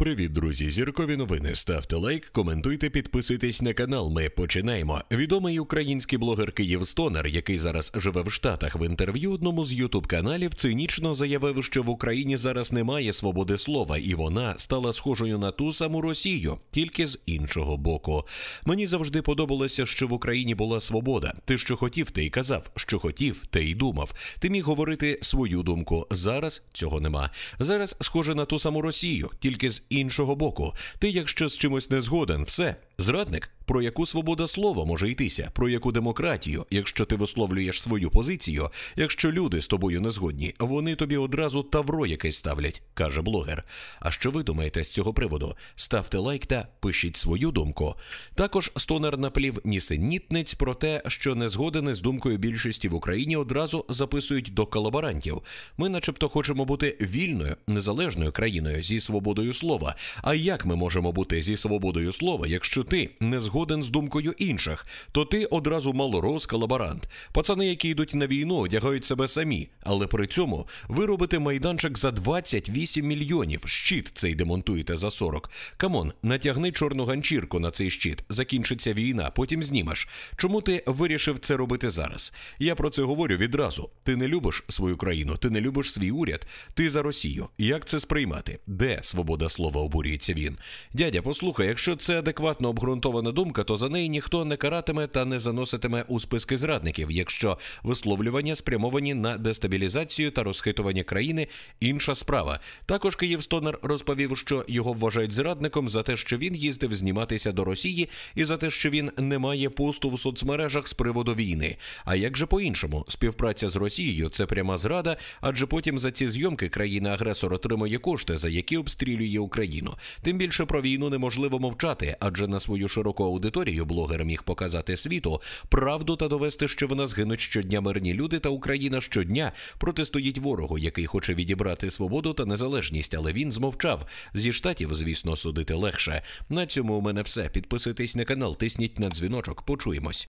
Привіт, друзі! Зіркові новини. Ставте лайк, коментуйте, підписуйтесь на канал. Ми починаємо. Відомий український блогер Київ Стонер, який зараз живе в Штатах, в інтерв'ю одному з ютуб каналів цинічно заявив, що в Україні зараз немає свободи слова, і вона стала схожою на ту саму Росію, тільки з іншого боку. Мені завжди подобалося, що в Україні була свобода. Ти що хотів, ти й казав, що хотів, ти й думав. Ти міг говорити свою думку. Зараз цього нема. Зараз схоже на ту саму Росію, тільки з іншого боку. Ти, якщо з чимось не згоден, все Зрадник, про яку свобода слова може йтися, про яку демократію, якщо ти висловлюєш свою позицію, якщо люди з тобою не згодні, вони тобі одразу тавро якесь ставлять, каже блогер. А що ви думаєте з цього приводу? Ставте лайк та пишіть свою думку. Також стонер наплів нісенітниць про те, що не згоден з думкою більшості в Україні одразу записують до колаборантів. Ми, начебто, хочемо бути вільною незалежною країною зі свободою слова. А як ми можемо бути зі свободою слова, якщо ти не згоден з думкою інших, то ти одразу малорос колаборант. Пацани, які йдуть на війну, одягають себе самі, але при цьому ви робите майданчик за 28 мільйонів. Щит цей демонтуєте за 40. Камон, натягни чорну ганчірку на цей щит. Закінчиться війна, потім знімеш. Чому ти вирішив це робити зараз? Я про це говорю відразу. Ти не любиш свою країну, ти не любиш свій уряд, ти за Росію. Як це сприймати? Де свобода слова обурюється він? Дядя, послухай, якщо це адекватно обговорюється, обґрунтована думка, то за неї ніхто не каратиме та не заноситиме у списки зрадників, якщо висловлювання спрямовані на дестабілізацію та розхитування країни інша справа. Також Київстонер розповів, що його вважають зрадником за те, що він їздив зніматися до Росії, і за те, що він не має посту в соцмережах з приводу війни. А як же по іншому, співпраця з Росією це пряма зрада, адже потім за ці зйомки країна-агресор отримує кошти, за які обстрілює Україну. Тим більше про війну неможливо мовчати, адже на свою широку аудиторію блогер міг показати світу правду та довести, що в нас гинуть щодня мирні люди, та Україна щодня протистоїть ворогу, який хоче відібрати свободу та незалежність, але він змовчав. Зі штатів, звісно, судити легше. На цьому у мене все. Підписуйтесь на канал, тисніть на дзвіночок. Почуємось.